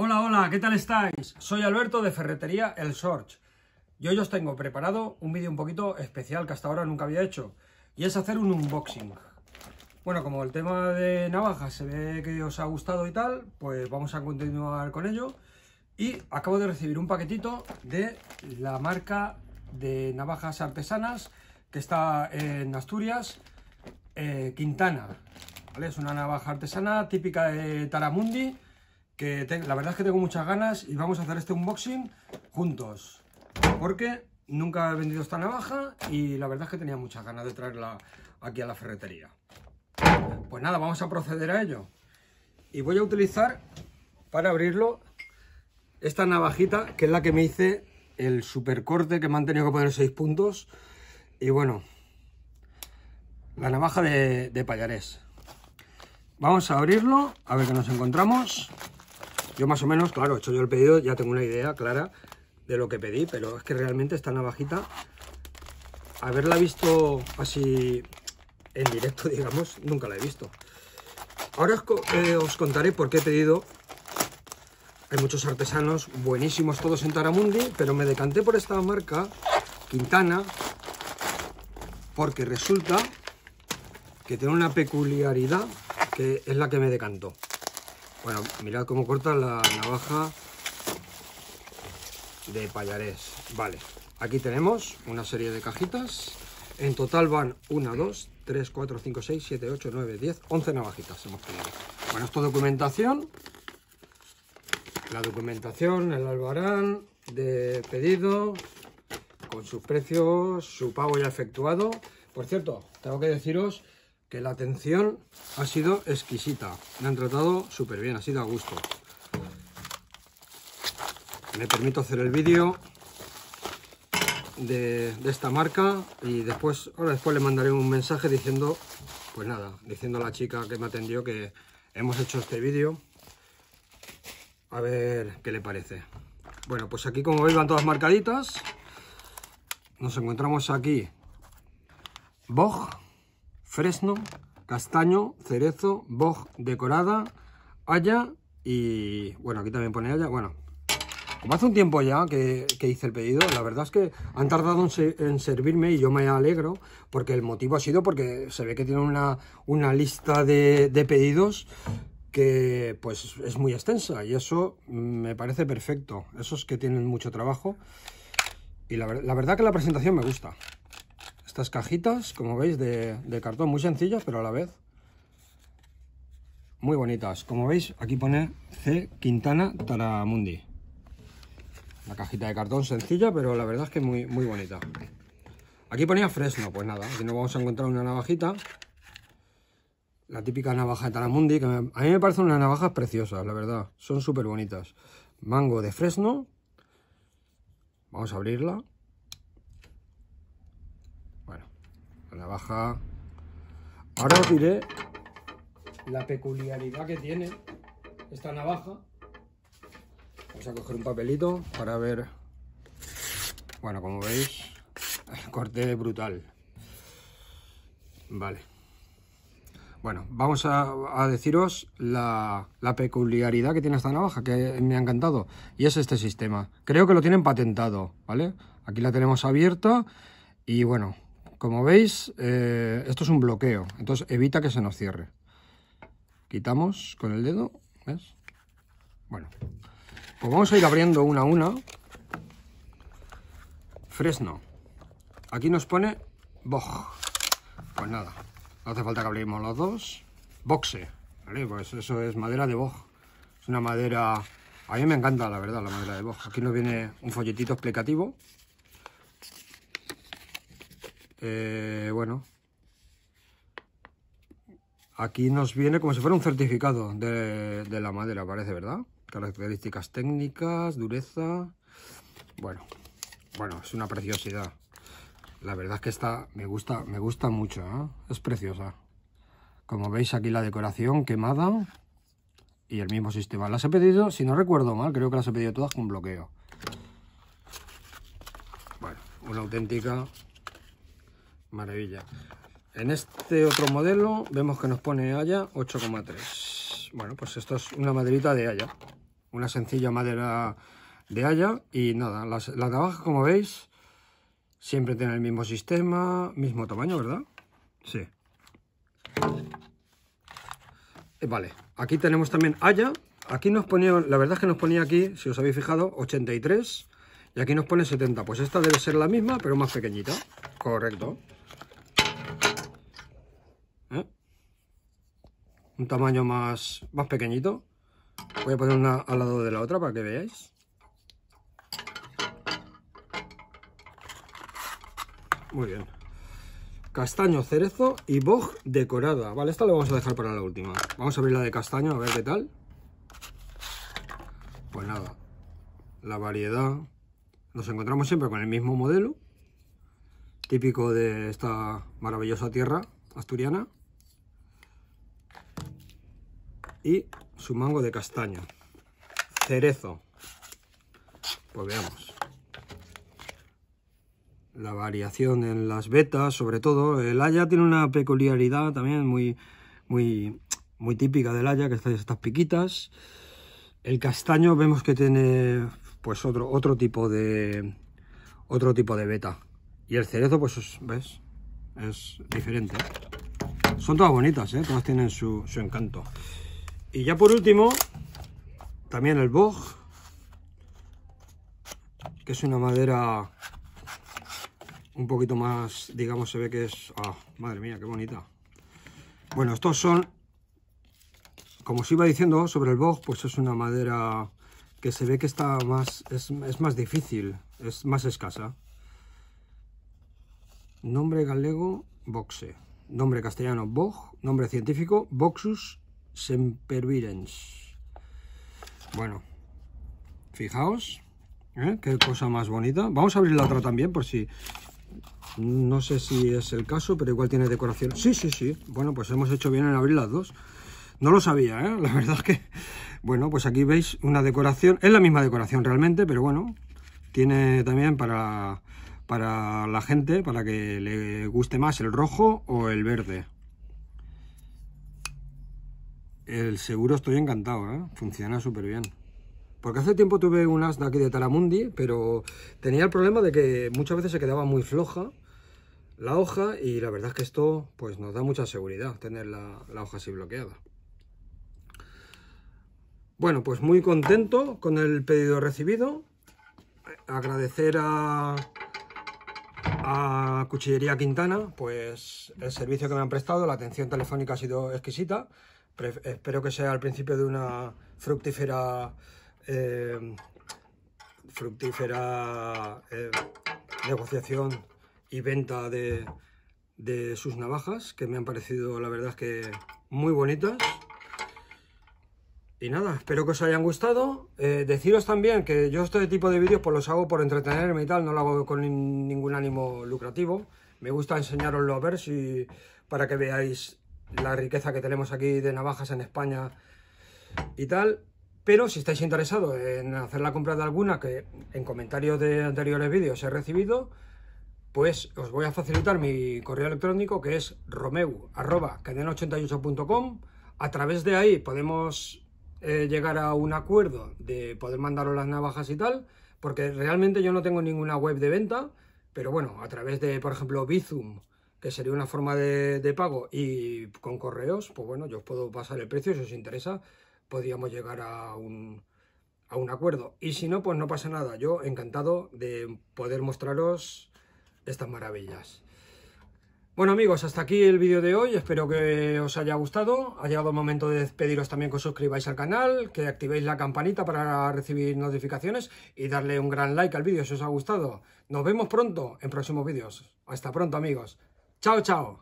Hola, hola, ¿qué tal estáis? Soy Alberto de Ferretería El Sorge y hoy os tengo preparado un vídeo un poquito especial que hasta ahora nunca había hecho y es hacer un unboxing. Bueno, como el tema de navajas se ve que os ha gustado y tal, pues vamos a continuar con ello y acabo de recibir un paquetito de la marca de navajas artesanas que está en Asturias, eh, Quintana. Es una navaja artesana típica de Taramundi que la verdad es que tengo muchas ganas y vamos a hacer este unboxing juntos. Porque nunca he vendido esta navaja y la verdad es que tenía muchas ganas de traerla aquí a la ferretería. Pues nada, vamos a proceder a ello. Y voy a utilizar para abrirlo esta navajita que es la que me hice el super corte que me han tenido que poner 6 puntos. Y bueno, la navaja de, de payarés. Vamos a abrirlo, a ver qué nos encontramos. Yo más o menos, claro, he hecho yo el pedido, ya tengo una idea clara de lo que pedí, pero es que realmente esta navajita, haberla visto así en directo, digamos, nunca la he visto. Ahora os, eh, os contaré por qué he pedido. Hay muchos artesanos buenísimos todos en Taramundi, pero me decanté por esta marca, Quintana, porque resulta que tiene una peculiaridad que es la que me decantó. Bueno, mirad cómo corta la navaja de payarés. Vale, aquí tenemos una serie de cajitas. En total van 1, 2, 3, 4, 5, 6, 7, 8, 9, 10, 11 navajitas hemos tenido. Bueno, esto documentación. La documentación, el albarán de pedido, con sus precios, su pago ya efectuado. Por cierto, tengo que deciros que la atención ha sido exquisita. Me han tratado súper bien, ha sido a gusto. Me permito hacer el vídeo de, esta marca y después, ahora después le mandaré un mensaje diciendo, pues nada, diciendo a la chica que me atendió que hemos hecho este vídeo. A ver qué le parece. Bueno, pues aquí como veis van todas marcaditas. Nos encontramos aquí. Bog fresno, castaño, cerezo, boj decorada, haya y... Bueno, aquí también pone haya, bueno. Como hace un tiempo ya que, hice el pedido, la verdad es que han tardado en, servirme y yo me alegro porque el motivo ha sido porque se ve que tienen una, lista de, pedidos que pues es muy extensa y eso me parece perfecto. Esos que tienen mucho trabajo y la verdad que la presentación me gusta. Estas cajitas, como veis, de, cartón, muy sencillas, pero a la vez muy bonitas. Como veis, aquí pone C Quintana Taramundi. La cajita de cartón sencilla, pero la verdad es que muy, muy bonita. Aquí ponía Fresno, pues nada, aquí nos vamos a encontrar una navajita. La típica navaja de Taramundi, que a mí me parecen unas navajas preciosas, la verdad. Son súper bonitas. Mango de Fresno. Vamos a abrirla. Navaja. Ahora os diré la peculiaridad que tiene esta navaja. Vamos a coger un papelito para ver... Bueno, como veis, el corte brutal. Vale. Bueno, vamos a, deciros la, la, peculiaridad que tiene esta navaja, que me ha encantado, y es este sistema. Creo que lo tienen patentado, ¿vale? Aquí la tenemos abierta y bueno, como veis, eh, esto es un bloqueo, entonces evita que se nos cierre. Quitamos con el dedo, ¿ves? Bueno, pues vamos a ir abriendo una a una. Fresno. Aquí nos pone Boj. Pues nada, no hace falta que abrimos los dos. Boxe, ¿vale? Pues eso es madera de Boj. Es una madera... A mí me encanta, la verdad, la madera de Boj. Aquí nos viene un folletito explicativo eh, bueno, aquí nos viene como si fuera un certificado de, la madera, parece, ¿verdad? Características técnicas, dureza... Bueno, bueno, es una preciosidad. La verdad es que esta me gusta, me gusta mucho, ¿eh? es preciosa. Como veis aquí la decoración quemada y el mismo sistema. Las he pedido, si no recuerdo mal, creo que las he pedido todas con bloqueo. Bueno, una auténtica maravilla. En este otro modelo vemos que nos pone Haya 8,3. Bueno, pues esto es una maderita de Haya. Una sencilla madera de Haya. Y nada, las, las como veis, siempre tienen el mismo sistema, mismo tamaño, ¿verdad? Sí. Eh, vale, aquí tenemos también Haya. Aquí nos ponía, la verdad es que nos ponía aquí, si os habéis fijado, 83. Y aquí nos pone 70. Pues esta debe ser la misma, pero más pequeñita. Correcto. un tamaño más, más pequeñito. Voy a poner una al lado de la otra para que veáis. Muy bien. Castaño, cerezo y boj decorada. Vale, esta la vamos a dejar para la última. Vamos a abrir la de castaño a ver qué tal. Pues nada, la variedad. Nos encontramos siempre con el mismo modelo. Típico de esta maravillosa tierra asturiana. y su mango de castaño. Cerezo. Pues veamos. La variación en las betas, sobre todo. El haya tiene una peculiaridad también muy, muy, muy típica del haya, que están estas piquitas. El castaño vemos que tiene pues otro, otro tipo de otro tipo de beta. Y el cerezo, pues, ¿ves? Es diferente. Son todas bonitas, ¿eh? Todas tienen su, su encanto. Y ya por último, también el Bog, que es una madera un poquito más, digamos, se ve que es... Ah, madre mía, qué bonita. Bueno, estos son, como os iba diciendo sobre el Bog, pues es una madera que se ve que está más, es, es más difícil, es más escasa. Nombre galego, Boxe. Nombre castellano, Bog. Nombre científico, Boxus Sempervirens. Bueno, fijaos, ¿eh? qué cosa más bonita. Vamos a abrir la otra también por si... No sé si es el caso, pero igual tiene decoración. Sí, sí, sí. Bueno, pues hemos hecho bien en abrir las dos. No lo sabía, ¿eh? La verdad es que... Bueno, pues aquí veis una decoración. Es la misma decoración realmente, pero bueno. Tiene también para, para la gente, para que le guste más el rojo o el verde. El seguro estoy encantado, ¿eh? funciona súper bien. Porque hace tiempo tuve un de aquí de Taramundi, pero tenía el problema de que muchas veces se quedaba muy floja la hoja y la verdad es que esto pues nos da mucha seguridad tener la, hoja así bloqueada. Bueno, pues muy contento con el pedido recibido. Agradecer a, a Cuchillería Quintana pues el servicio que me han prestado, la atención telefónica ha sido exquisita espero que sea al principio de una fructífera eh, fructífera eh, negociación y venta de, sus navajas que me han parecido la verdad que muy bonitas y nada, espero que os hayan gustado eh, deciros también que yo este tipo de vídeos pues, los hago por entretenerme y tal no lo hago con ningún ánimo lucrativo me gusta enseñaroslo a ver si para que veáis la riqueza que tenemos aquí de navajas en España y tal. Pero si estáis interesados en hacer la compra de alguna que en comentarios de anteriores vídeos he recibido, pues os voy a facilitar mi correo electrónico que es romeu.cadena88.com. A través de ahí podemos eh, llegar a un acuerdo de poder mandaros las navajas y tal, porque realmente yo no tengo ninguna web de venta, pero bueno, a través de, por ejemplo, Bizum que sería una forma de, pago, y con correos, pues bueno, yo os puedo pasar el precio, si os interesa, podríamos llegar a un, a un acuerdo. Y si no, pues no pasa nada, yo encantado de poder mostraros estas maravillas. Bueno amigos, hasta aquí el vídeo de hoy, espero que os haya gustado, ha llegado el momento de despediros también que os suscribáis al canal, que activéis la campanita para recibir notificaciones y darle un gran like al vídeo si os ha gustado. Nos vemos pronto en próximos vídeos. Hasta pronto amigos. 早早。